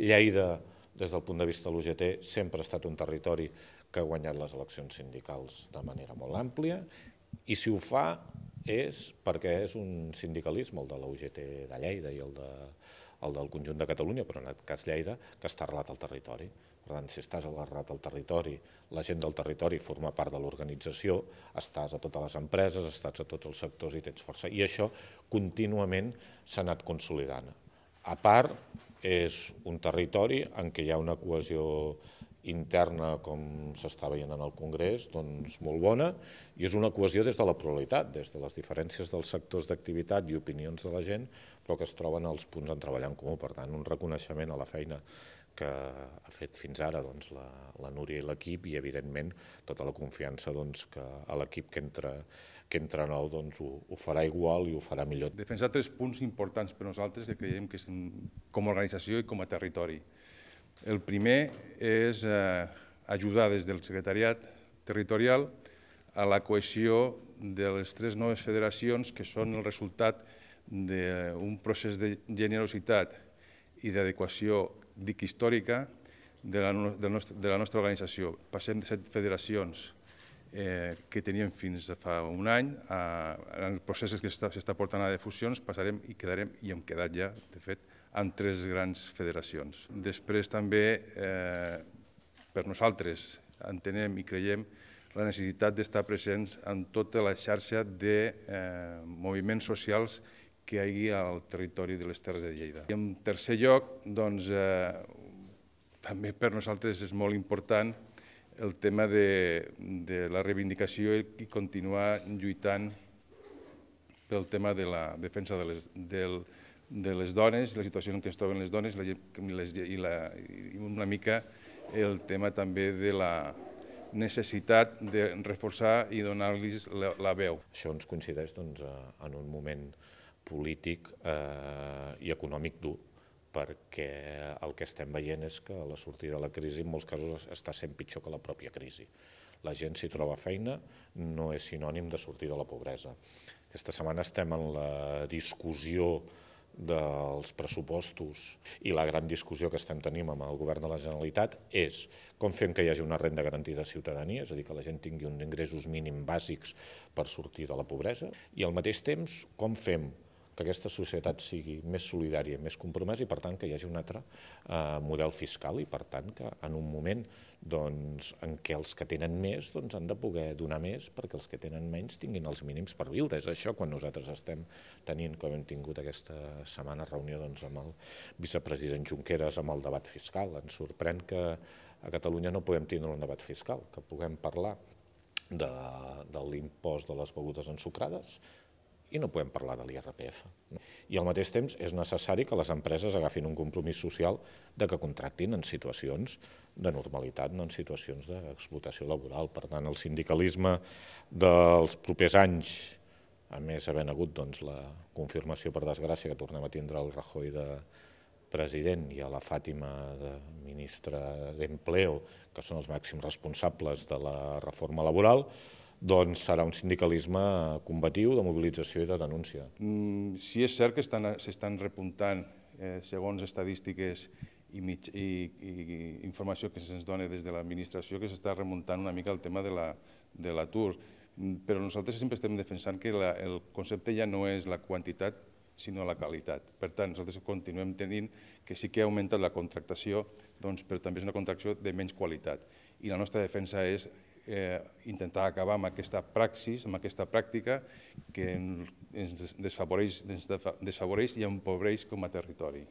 Lleida, des del punt de vista de l'UGT, sempre ha estat un territori que ha guanyat les eleccions sindicals de manera molt àmplia i si ho fa és perquè és un sindicalisme, el de l'UGT de Lleida i el, de, el del conjunt de Catalunya, però en aquest cas Lleida, que està arrelat al territori. Per tant, si estàs arrelat al territori, la gent del territori forma part de l'organització, estàs a totes les empreses, estàs a tots els sectors i tens força. I això contínuament s'ha anat consolidant. A part, és un territori en què hi ha una cohesió interna, com s'està veient en el Congrés, doncs molt bona, i és una cohesió des de la pluralitat, des de les diferències dels sectors d'activitat i opinions de la gent, però que es troben als punts en treballar en comú, per tant, un reconeixement a la feina que ha fet fins ara doncs, la, la Núria i l'equip i, evidentment, tota la confiança doncs, que a l'equip que entra, que entra nou doncs, ho, ho farà igual i ho farà millor. Defensar tres punts importants per nosaltres que creiem que és com a organització i com a territori. El primer és eh, ajudar des del secretariat territorial a la cohesió de les tres noves federacions que són el resultat d'un procés de generositat i d'adequació dic històrica, de la, de, nostre, de la nostra organització. Passem de set federacions eh, que teníem fins fa un any, a, en els processos que s'està portant a defusions passarem i quedarem, i hem quedat ja, de fet, en tres grans federacions. Després també, eh, per nosaltres, entenem i creiem la necessitat d'estar presents en tota la xarxa de eh, moviments socials que hi hagi al territori de les Terres de Lleida. I en tercer lloc, doncs, eh, també per nosaltres és molt important el tema de, de la reivindicació i continuar lluitant pel tema de la defensa de les, del, de les dones, la situació en què es troben les dones la, les, i, la, i una mica el tema també de la, necessitat de reforçar i donar-los la, la veu. Això ens coincideix doncs, eh, en un moment polític eh, i econòmic dur, perquè el que estem veient és que la sortida de la crisi en molts casos està sent pitjor que la pròpia crisi. La gent s'hi troba feina, no és sinònim de sortir de la pobresa. Aquesta setmana estem en la discussió dels pressupostos i la gran discussió que estem tenim amb el govern de la Generalitat és com fem que hi hagi una renda garantida de ciutadania, és a dir, que la gent tingui uns ingressos mínims bàsics per sortir de la pobresa, i al mateix temps com fem que aquesta societat sigui més solidària, més compromesa i, per tant, que hi hagi un altre eh, model fiscal i, per tant, que en un moment doncs, en què els que tenen més doncs, han de poder donar més perquè els que tenen menys tinguin els mínims per viure. És això quan nosaltres estem tenint, com hem tingut aquesta setmana, reunió doncs, amb el vicepresident Junqueras amb el debat fiscal. Ens sorprèn que a Catalunya no puguem tindre un debat fiscal, que puguem parlar de, de l'impost de les begudes ensucrades, i no podem parlar de l'IRPF. I al mateix temps és necessari que les empreses agafin un compromís social de que contractin en situacions de normalitat, no en situacions d'explotació laboral. Per tant, el sindicalisme dels propers anys, a més havent hagut doncs, la confirmació, per desgràcia, que tornem a tindre el Rajoy de president i a la Fàtima de ministra d'Empleo, que són els màxims responsables de la reforma laboral, doncs serà un sindicalisme combatiu, de mobilització i de denúncia. Mm, si és cert que s'estan repuntant, eh, segons estadístiques i, mig, i, i informació que se'ns dona des de l'administració, que s'està remuntant una mica el tema de l'atur. La, mm, però nosaltres sempre estem defensant que la, el concepte ja no és la quantitat, sinó la qualitat. Per tant, nosaltres continuem tenint que sí que ha augmentat la contractació, doncs, però també és una contractació de menys qualitat. I la nostra defensa és eh, intentar acabar amb aquesta praxis, amb aquesta pràctica que ens desfavoreix, ens desfavoreix i empobreix com a territori.